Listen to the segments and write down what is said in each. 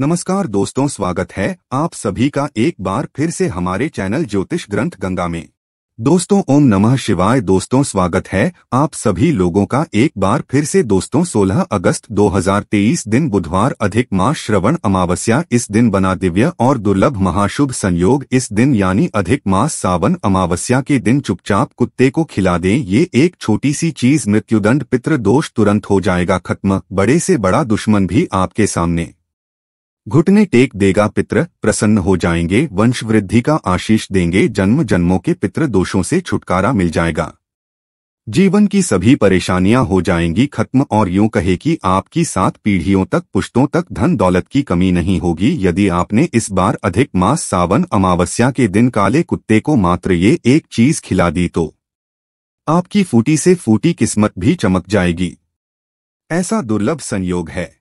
नमस्कार दोस्तों स्वागत है आप सभी का एक बार फिर से हमारे चैनल ज्योतिष ग्रंथ गंगा में दोस्तों ओम नमः शिवाय दोस्तों स्वागत है आप सभी लोगों का एक बार फिर से दोस्तों 16 अगस्त 2023 दिन बुधवार अधिक मास श्रवण अमावस्या इस दिन बना दिव्य और दुर्लभ महाशुभ संयोग इस दिन यानी अधिक मास सावन अमावस्या के दिन चुपचाप कुत्ते को खिला दें ये एक छोटी सी चीज मृत्युदंड पित्र दोष तुरंत हो जाएगा खत्म बड़े से बड़ा दुश्मन भी आपके सामने घुटने टेक देगा पित्र प्रसन्न हो जाएंगे वंश वृद्धि का आशीष देंगे जन्म जन्मों के पित्र दोषों से छुटकारा मिल जाएगा जीवन की सभी परेशानियां हो जाएंगी खत्म और यूं कहे कि आपकी सात पीढ़ियों तक पुश्तों तक धन दौलत की कमी नहीं होगी यदि आपने इस बार अधिक मास सावन अमावस्या के दिन काले कुत्ते को मात्र ये एक चीज खिला दी तो आपकी फूटी से फूटी किस्मत भी चमक जाएगी ऐसा दुर्लभ संयोग है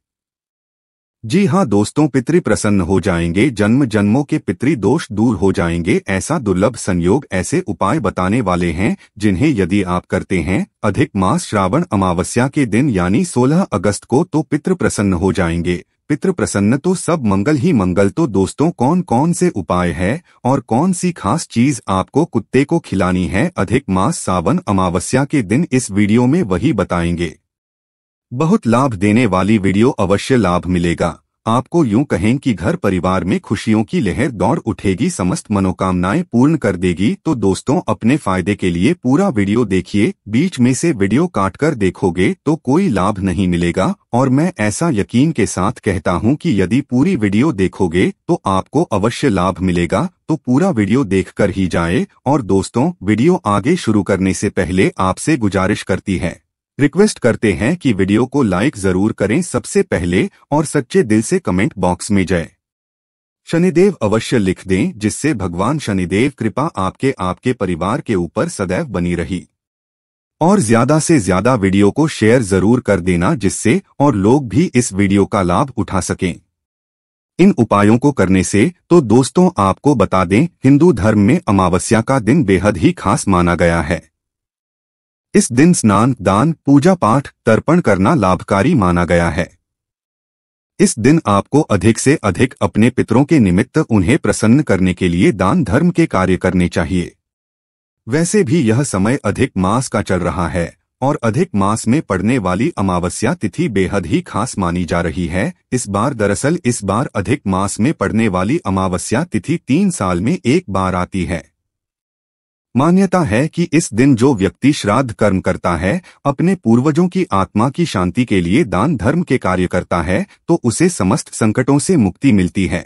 जी हाँ दोस्तों पितृ प्रसन्न हो जाएंगे जन्म जन्मों के पित्री दोष दूर हो जाएंगे ऐसा दुर्लभ संयोग ऐसे उपाय बताने वाले हैं जिन्हें यदि आप करते हैं अधिक मास श्रावण अमावस्या के दिन यानी 16 अगस्त को तो पितृ प्रसन्न हो जाएंगे पितृ प्रसन्न तो सब मंगल ही मंगल तो दोस्तों कौन कौन से उपाय है और कौन सी खास चीज आपको कुत्ते को खिलानी है अधिक मास सावन अमावस्या के दिन इस वीडियो में वही बताएंगे बहुत लाभ देने वाली वीडियो अवश्य लाभ मिलेगा आपको यूं कहें कि घर परिवार में खुशियों की लहर दौड़ उठेगी समस्त मनोकामनाएं पूर्ण कर देगी तो दोस्तों अपने फायदे के लिए पूरा वीडियो देखिए बीच में से वीडियो काटकर देखोगे तो कोई लाभ नहीं मिलेगा और मैं ऐसा यकीन के साथ कहता हूं कि यदि पूरी वीडियो देखोगे तो आपको अवश्य लाभ मिलेगा तो पूरा वीडियो देख ही जाए और दोस्तों वीडियो आगे शुरू करने से पहले आपसे गुजारिश करती है रिक्वेस्ट करते हैं कि वीडियो को लाइक जरूर करें सबसे पहले और सच्चे दिल से कमेंट बॉक्स में जाए शनिदेव अवश्य लिख दें जिससे भगवान शनिदेव कृपा आपके आपके परिवार के ऊपर सदैव बनी रही और ज्यादा से ज्यादा वीडियो को शेयर जरूर कर देना जिससे और लोग भी इस वीडियो का लाभ उठा सकें इन उपायों को करने से तो दोस्तों आपको बता दें हिंदू धर्म में अमावस्या का दिन बेहद ही खास माना गया है इस दिन स्नान दान पूजा पाठ तर्पण करना लाभकारी माना गया है इस दिन आपको अधिक से अधिक अपने पितरों के निमित्त उन्हें प्रसन्न करने के लिए दान धर्म के कार्य करने चाहिए वैसे भी यह समय अधिक मास का चल रहा है और अधिक मास में पड़ने वाली अमावस्या तिथि बेहद ही खास मानी जा रही है इस बार दरअसल इस बार अधिक मास में पड़ने वाली अमावस्या तिथि तीन साल में एक बार आती है मान्यता है कि इस दिन जो व्यक्ति श्राद्ध कर्म करता है अपने पूर्वजों की आत्मा की शांति के लिए दान धर्म के कार्य करता है तो उसे समस्त संकटों से मुक्ति मिलती है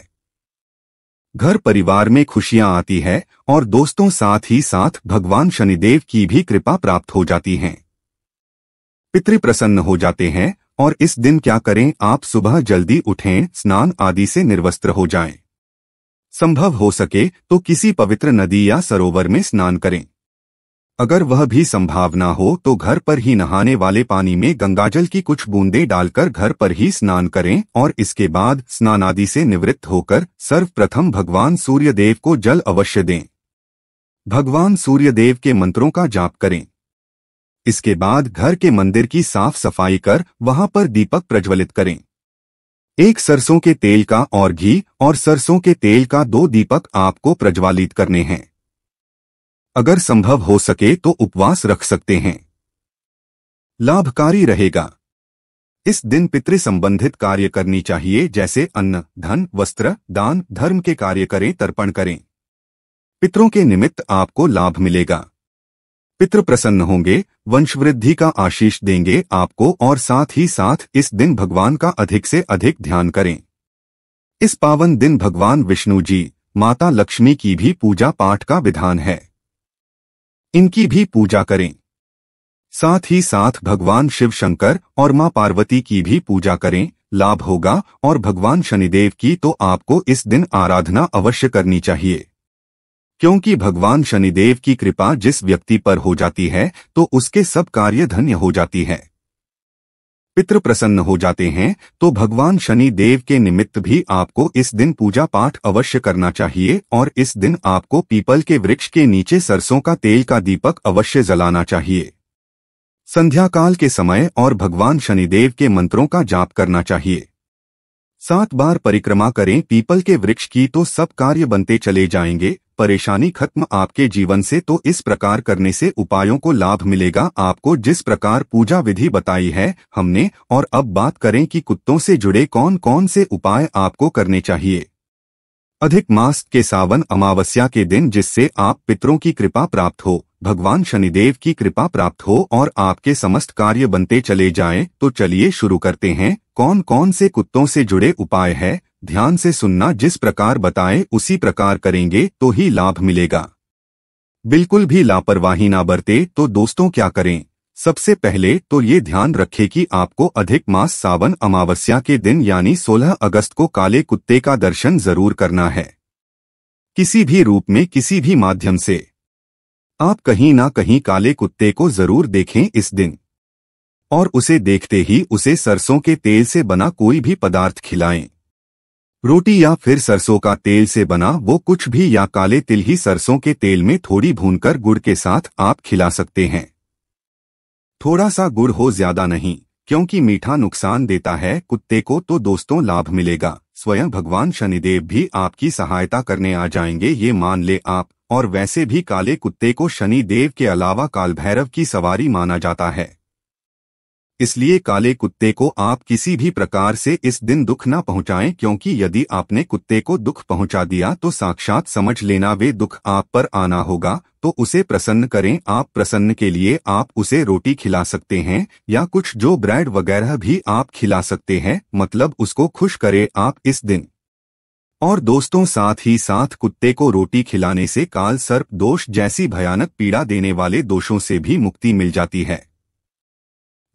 घर परिवार में खुशियां आती है और दोस्तों साथ ही साथ भगवान शनिदेव की भी कृपा प्राप्त हो जाती है पितृ प्रसन्न हो जाते हैं और इस दिन क्या करें आप सुबह जल्दी उठें स्नान आदि से निर्वस्त्र हो जाएं। संभव हो सके तो किसी पवित्र नदी या सरोवर में स्नान करें अगर वह भी संभव ना हो तो घर पर ही नहाने वाले पानी में गंगाजल की कुछ बूंदें डालकर घर पर ही स्नान करें और इसके बाद स्नान आदि से निवृत्त होकर सर्वप्रथम भगवान सूर्यदेव को जल अवश्य दें भगवान सूर्यदेव के मंत्रों का जाप करें इसके बाद घर के मंदिर की साफ सफाई कर वहां पर दीपक प्रज्वलित करें एक सरसों के तेल का और घी और सरसों के तेल का दो दीपक आपको प्रज्वालित करने हैं अगर संभव हो सके तो उपवास रख सकते हैं लाभकारी रहेगा इस दिन पितृ संबंधित कार्य करनी चाहिए जैसे अन्न धन वस्त्र दान धर्म के कार्य करें तर्पण करें पितरों के निमित्त आपको लाभ मिलेगा पितृ प्रसन्न होंगे वंशवृद्धि का आशीष देंगे आपको और साथ ही साथ इस दिन भगवान का अधिक से अधिक ध्यान करें इस पावन दिन भगवान विष्णु जी माता लक्ष्मी की भी पूजा पाठ का विधान है इनकी भी पूजा करें साथ ही साथ भगवान शिव शंकर और मां पार्वती की भी पूजा करें लाभ होगा और भगवान शनिदेव की तो आपको इस दिन आराधना अवश्य करनी चाहिए क्योंकि भगवान शनिदेव की कृपा जिस व्यक्ति पर हो जाती है तो उसके सब कार्य धन्य हो जाती है पितृ प्रसन्न हो जाते हैं तो भगवान शनि देव के निमित्त भी आपको इस दिन पूजा पाठ अवश्य करना चाहिए और इस दिन आपको पीपल के वृक्ष के नीचे सरसों का तेल का दीपक अवश्य जलाना चाहिए संध्या काल के समय और भगवान शनिदेव के मंत्रों का जाप करना चाहिए सात बार परिक्रमा करें पीपल के वृक्ष की तो सब कार्य बनते चले जाएंगे परेशानी खत्म आपके जीवन से तो इस प्रकार करने से उपायों को लाभ मिलेगा आपको जिस प्रकार पूजा विधि बताई है हमने और अब बात करें कि कुत्तों से जुड़े कौन कौन से उपाय आपको करने चाहिए अधिक मास के सावन अमावस्या के दिन जिससे आप पितरों की कृपा प्राप्त हो भगवान शनिदेव की कृपा प्राप्त हो और आपके समस्त कार्य बनते चले जाएं, तो चलिए शुरू करते हैं कौन कौन से कुत्तों से जुड़े उपाय है ध्यान से सुनना जिस प्रकार बताएं उसी प्रकार करेंगे तो ही लाभ मिलेगा बिल्कुल भी लापरवाही ना बरते तो दोस्तों क्या करें सबसे पहले तो ये ध्यान रखें कि आपको अधिक मास सावन अमावस्या के दिन यानी 16 अगस्त को काले कुत्ते का दर्शन जरूर करना है किसी भी रूप में किसी भी माध्यम से आप कहीं ना कहीं काले कुत्ते को जरूर देखें इस दिन और उसे देखते ही उसे सरसों के तेल से बना कोई भी पदार्थ खिलाएं रोटी या फिर सरसों का तेल से बना वो कुछ भी या काले तिल ही सरसों के तेल में थोड़ी भूनकर गुड़ के साथ आप खिला सकते हैं थोड़ा सा गुड़ हो ज्यादा नहीं क्योंकि मीठा नुकसान देता है कुत्ते को तो दोस्तों लाभ मिलेगा स्वयं भगवान शनिदेव भी आपकी सहायता करने आ जाएंगे ये मान ले आप और वैसे भी काले कुत्ते को शनिदेव के अलावा काल भैरव की सवारी माना जाता है इसलिए काले कुत्ते को आप किसी भी प्रकार से इस दिन दुख न पहुंचाएं क्योंकि यदि आपने कुत्ते को दुख पहुंचा दिया तो साक्षात समझ लेना वे दुख आप पर आना होगा तो उसे प्रसन्न करें आप प्रसन्न के लिए आप उसे रोटी खिला सकते हैं या कुछ जो ब्रेड वगैरह भी आप खिला सकते हैं मतलब उसको खुश करें आप इस दिन और दोस्तों साथ ही साथ कुत्ते को रोटी खिलाने से काल सर्प दोष जैसी भयानक पीड़ा देने वाले दोषों से भी मुक्ति मिल जाती है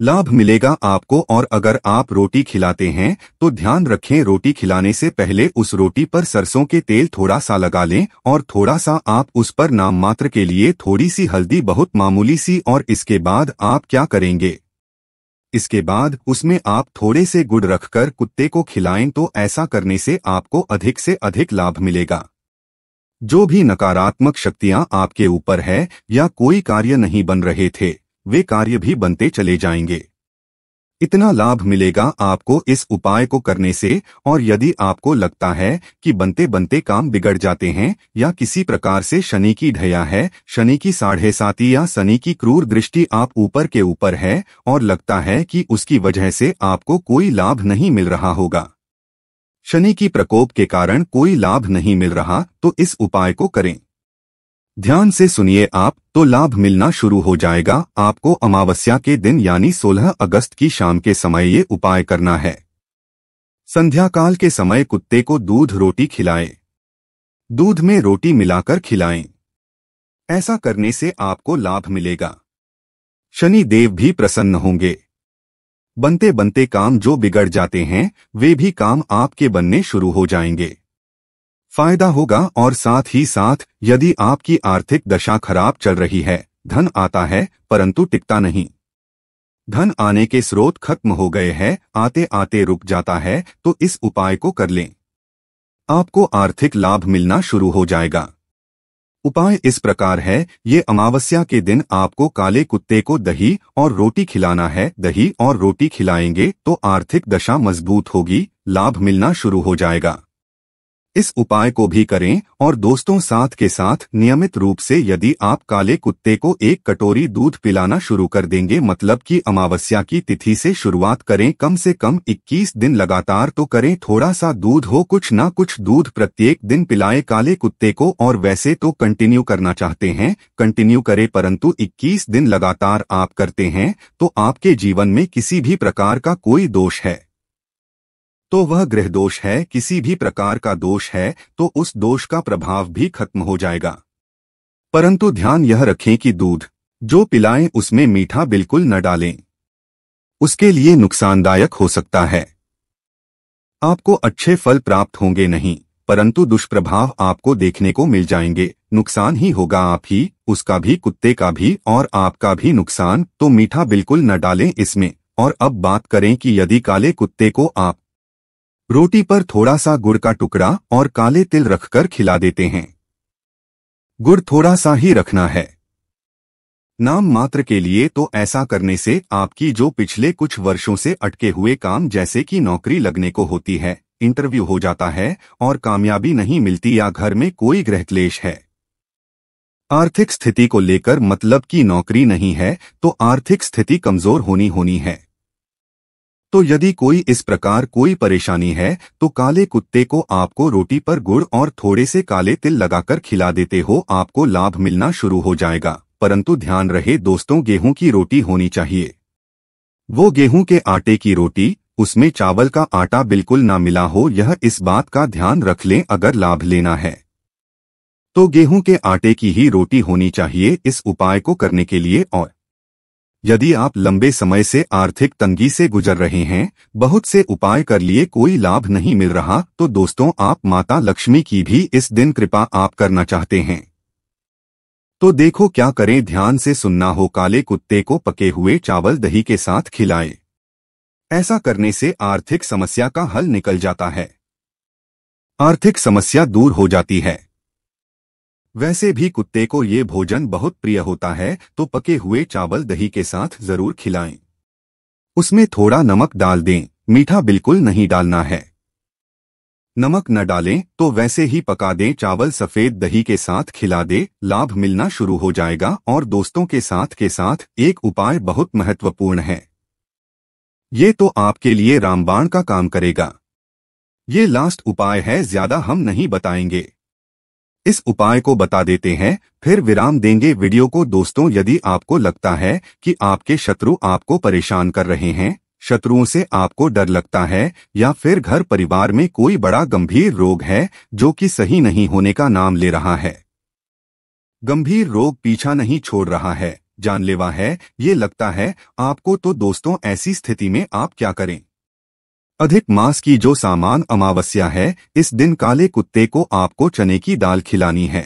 लाभ मिलेगा आपको और अगर आप रोटी खिलाते हैं तो ध्यान रखें रोटी खिलाने से पहले उस रोटी पर सरसों के तेल थोड़ा सा लगा लें और थोड़ा सा आप उस पर नाम मात्र के लिए थोड़ी सी हल्दी बहुत मामूली सी और इसके बाद आप क्या करेंगे इसके बाद उसमें आप थोड़े से गुड़ रखकर कुत्ते को खिलाएं तो ऐसा करने से आपको अधिक से अधिक लाभ मिलेगा जो भी नकारात्मक शक्तियां आपके ऊपर है या कोई कार्य नहीं बन रहे थे वे कार्य भी बनते चले जाएंगे इतना लाभ मिलेगा आपको इस उपाय को करने से और यदि आपको लगता है कि बनते बनते काम बिगड़ जाते हैं या किसी प्रकार से शनि की ढया है शनि की साढ़े साती या शनि की क्रूर दृष्टि आप ऊपर के ऊपर है और लगता है कि उसकी वजह से आपको कोई लाभ नहीं मिल रहा होगा शनि की प्रकोप के कारण कोई लाभ नहीं मिल रहा तो इस उपाय को करें ध्यान से सुनिए आप तो लाभ मिलना शुरू हो जाएगा आपको अमावस्या के दिन यानी 16 अगस्त की शाम के समय ये उपाय करना है संध्या काल के समय कुत्ते को दूध रोटी खिलाएं। दूध में रोटी मिलाकर खिलाएं। ऐसा करने से आपको लाभ मिलेगा शनि देव भी प्रसन्न होंगे बनते बनते काम जो बिगड़ जाते हैं वे भी काम आपके बनने शुरू हो जाएंगे फायदा होगा और साथ ही साथ यदि आपकी आर्थिक दशा खराब चल रही है धन आता है परंतु टिकता नहीं धन आने के स्रोत खत्म हो गए हैं आते आते रुक जाता है तो इस उपाय को कर लें आपको आर्थिक लाभ मिलना शुरू हो जाएगा उपाय इस प्रकार है ये अमावस्या के दिन आपको काले कुत्ते को दही और रोटी खिलाना है दही और रोटी खिलाएंगे तो आर्थिक दशा मजबूत होगी लाभ मिलना शुरू हो जाएगा इस उपाय को भी करें और दोस्तों साथ के साथ नियमित रूप से यदि आप काले कुत्ते को एक कटोरी दूध पिलाना शुरू कर देंगे मतलब कि अमावस्या की तिथि से शुरुआत करें कम से कम 21 दिन लगातार तो करें थोड़ा सा दूध हो कुछ ना कुछ दूध प्रत्येक दिन पिलाए काले कुत्ते को और वैसे तो कंटिन्यू करना चाहते हैं कंटिन्यू करे परंतु इक्कीस दिन लगातार आप करते हैं तो आपके जीवन में किसी भी प्रकार का कोई दोष है तो वह ग्रह दोष है किसी भी प्रकार का दोष है तो उस दोष का प्रभाव भी खत्म हो जाएगा परंतु ध्यान यह रखें कि दूध जो पिलाएं उसमें मीठा बिल्कुल न डालें उसके लिए नुकसानदायक हो सकता है आपको अच्छे फल प्राप्त होंगे नहीं परंतु दुष्प्रभाव आपको देखने को मिल जाएंगे नुकसान ही होगा आप ही उसका भी कुत्ते का भी और आपका भी नुकसान तो मीठा बिल्कुल न डालें इसमें और अब बात करें कि यदि काले कुत्ते को आप रोटी पर थोड़ा सा गुड़ का टुकड़ा और काले तिल रखकर खिला देते हैं गुड़ थोड़ा सा ही रखना है नाम मात्र के लिए तो ऐसा करने से आपकी जो पिछले कुछ वर्षों से अटके हुए काम जैसे कि नौकरी लगने को होती है इंटरव्यू हो जाता है और कामयाबी नहीं मिलती या घर में कोई ग्रह क्लेश है आर्थिक स्थिति को लेकर मतलब कि नौकरी नहीं है तो आर्थिक स्थिति कमजोर होनी होनी है तो यदि कोई इस प्रकार कोई परेशानी है तो काले कुत्ते को आपको रोटी पर गुड़ और थोड़े से काले तिल लगाकर खिला देते हो आपको लाभ मिलना शुरू हो जाएगा परंतु ध्यान रहे दोस्तों गेहूं की रोटी होनी चाहिए वो गेहूं के आटे की रोटी उसमें चावल का आटा बिल्कुल ना मिला हो यह इस बात का ध्यान रख लें अगर लाभ लेना है तो गेहूं के आटे की ही रोटी होनी चाहिए इस उपाय को करने के लिए और यदि आप लंबे समय से आर्थिक तंगी से गुजर रहे हैं बहुत से उपाय कर लिए कोई लाभ नहीं मिल रहा तो दोस्तों आप माता लक्ष्मी की भी इस दिन कृपा आप करना चाहते हैं तो देखो क्या करें ध्यान से सुनना हो काले कुत्ते को पके हुए चावल दही के साथ खिलाएं। ऐसा करने से आर्थिक समस्या का हल निकल जाता है आर्थिक समस्या दूर हो जाती है वैसे भी कुत्ते को ये भोजन बहुत प्रिय होता है तो पके हुए चावल दही के साथ जरूर खिलाएं। उसमें थोड़ा नमक डाल दें मीठा बिल्कुल नहीं डालना है नमक न डालें तो वैसे ही पका दें चावल सफ़ेद दही के साथ खिला दे लाभ मिलना शुरू हो जाएगा और दोस्तों के साथ के साथ एक उपाय बहुत महत्वपूर्ण है ये तो आपके लिए रामबाण का काम करेगा ये लास्ट उपाय है ज्यादा हम नहीं बताएंगे इस उपाय को बता देते हैं फिर विराम देंगे वीडियो को दोस्तों यदि आपको लगता है कि आपके शत्रु आपको परेशान कर रहे हैं शत्रुओं से आपको डर लगता है या फिर घर परिवार में कोई बड़ा गंभीर रोग है जो कि सही नहीं होने का नाम ले रहा है गंभीर रोग पीछा नहीं छोड़ रहा है जानलेवा है ये लगता है आपको तो दोस्तों ऐसी स्थिति में आप क्या करें अधिक मास की जो सामान अमावस्या है इस दिन काले कुत्ते को आपको चने की दाल खिलानी है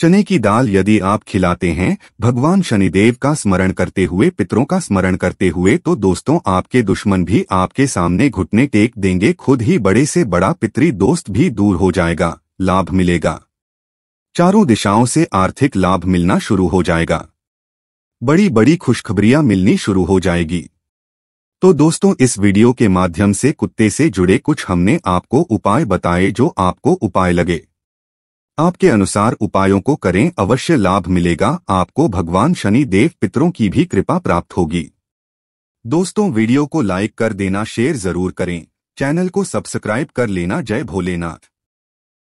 चने की दाल यदि आप खिलाते हैं भगवान शनिदेव का स्मरण करते हुए पितरों का स्मरण करते हुए तो दोस्तों आपके दुश्मन भी आपके सामने घुटने टेक देंगे खुद ही बड़े से बड़ा पितरी दोस्त भी दूर हो जाएगा लाभ मिलेगा चारों दिशाओं से आर्थिक लाभ मिलना शुरू हो जाएगा बड़ी बड़ी खुशखबरियां मिलनी शुरू हो जाएगी तो दोस्तों इस वीडियो के माध्यम से कुत्ते से जुड़े कुछ हमने आपको उपाय बताए जो आपको उपाय लगे आपके अनुसार उपायों को करें अवश्य लाभ मिलेगा आपको भगवान शनि देव पितरों की भी कृपा प्राप्त होगी दोस्तों वीडियो को लाइक कर देना शेयर जरूर करें चैनल को सब्सक्राइब कर लेना जय भोलेनाथ